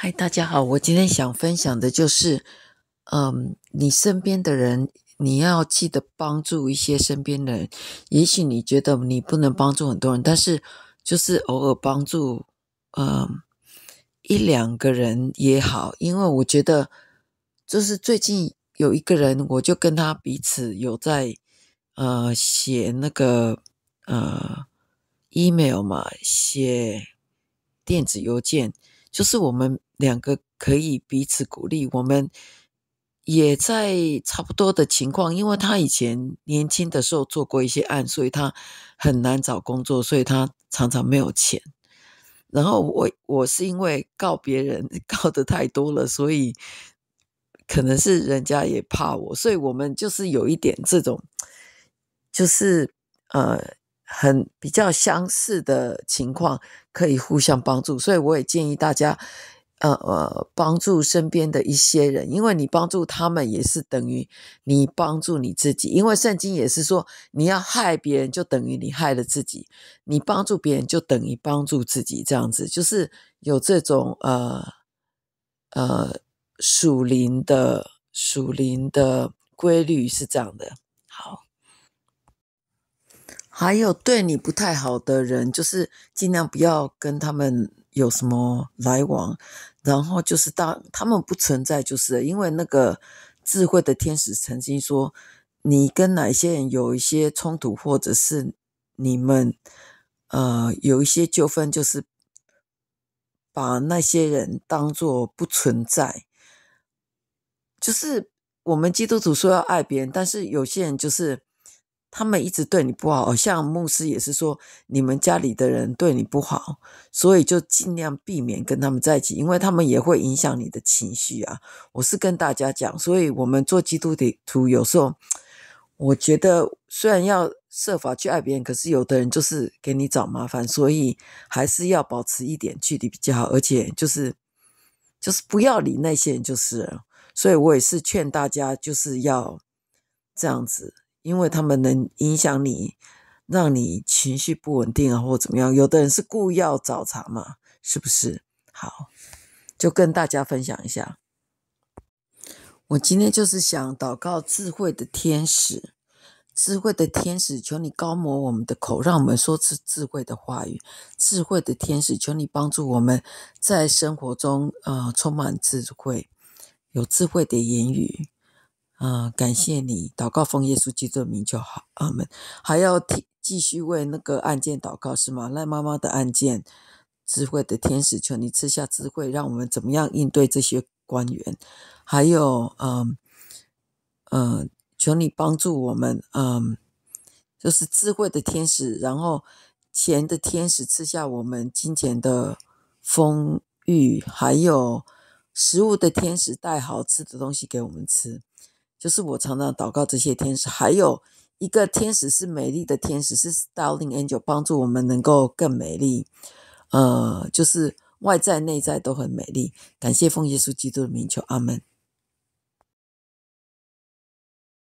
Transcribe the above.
嗨，大家好，我今天想分享的就是，嗯，你身边的人，你要记得帮助一些身边的人。也许你觉得你不能帮助很多人，但是就是偶尔帮助，嗯，一两个人也好，因为我觉得，就是最近有一个人，我就跟他彼此有在，呃，写那个呃，email 嘛，写电子邮件，就是我们。两个可以彼此鼓励。我们也在差不多的情况，因为他以前年轻的时候做过一些案，所以他很难找工作，所以他常常没有钱。然后我我是因为告别人 告的太多了，所以可能是人家也怕我，所以我们就是有一点这种，就是呃很比较相似的情况，可以互相帮助。所以我也建议大家。呃呃，帮助身边的一些人，因为你帮助他们，也是等于你帮助你自己。因为圣经也是说，你要害别人，就等于你害了自己；你帮助别人，就等于帮助自己。这样子就是有这种呃呃属灵的属灵的规律是这样的。好，还有对你不太好的人，就是尽量不要跟他们。有什么来往，然后就是当他们不存在，就是因为那个智慧的天使曾经说，你跟哪些人有一些冲突，或者是你们呃有一些纠纷，就是把那些人当做不存在。就是我们基督徒说要爱别人，但是有些人就是。他们一直对你不好，像牧师也是说你们家里的人对你不好，所以就尽量避免跟他们在一起，因为他们也会影响你的情绪啊。我是跟大家讲，所以我们做基督徒有时候，我觉得虽然要设法去爱别人，可是有的人就是给你找麻烦，所以还是要保持一点距离比较好，而且就是就是不要理那些人，就是。了。所以我也是劝大家，就是要这样子。因为他们能影响你，让你情绪不稳定啊，或怎么样？有的人是故意要找茬嘛，是不是？好，就跟大家分享一下。我今天就是想祷告智慧的天使，智慧的天使，求你高模我们的口，让我们说出智慧的话语。智慧的天使，求你帮助我们在生活中，呃，充满智慧，有智慧的言语。啊，感谢你，祷告奉耶稣基督名就好，阿门。还要提继续为那个案件祷告，是吗？赖妈妈的案件，智慧的天使求你赐下智慧，让我们怎么样应对这些官员？还有，嗯，呃，求你帮助我们，嗯，就是智慧的天使，然后钱的天使赐下我们金钱的丰裕，还有食物的天使带好吃的东西给我们吃。就是我常常祷告这些天使，还有一个天使是美丽的天使，是 s t a r l i n g Angel，帮助我们能够更美丽，呃，就是外在内在都很美丽。感谢奉耶稣基督的名求，阿门。